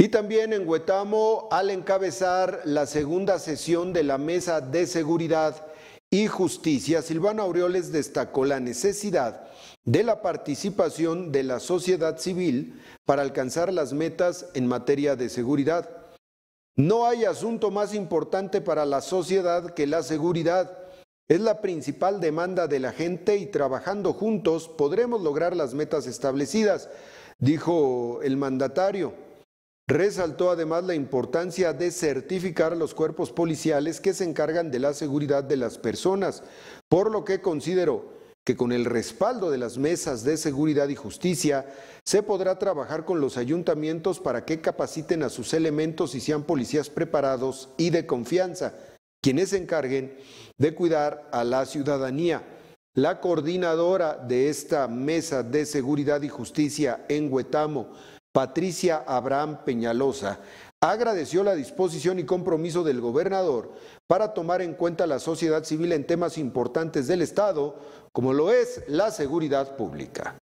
Y también en Huetamo, al encabezar la segunda sesión de la Mesa de Seguridad y Justicia, Silvano Aureoles destacó la necesidad de la participación de la sociedad civil para alcanzar las metas en materia de seguridad. No hay asunto más importante para la sociedad que la seguridad. Es la principal demanda de la gente y trabajando juntos podremos lograr las metas establecidas, dijo el mandatario. Resaltó además la importancia de certificar a los cuerpos policiales que se encargan de la seguridad de las personas, por lo que considero que con el respaldo de las mesas de seguridad y justicia se podrá trabajar con los ayuntamientos para que capaciten a sus elementos y sean policías preparados y de confianza, quienes se encarguen de cuidar a la ciudadanía. La coordinadora de esta mesa de seguridad y justicia en Huetamo, Patricia Abraham Peñalosa, agradeció la disposición y compromiso del gobernador para tomar en cuenta la sociedad civil en temas importantes del Estado, como lo es la seguridad pública.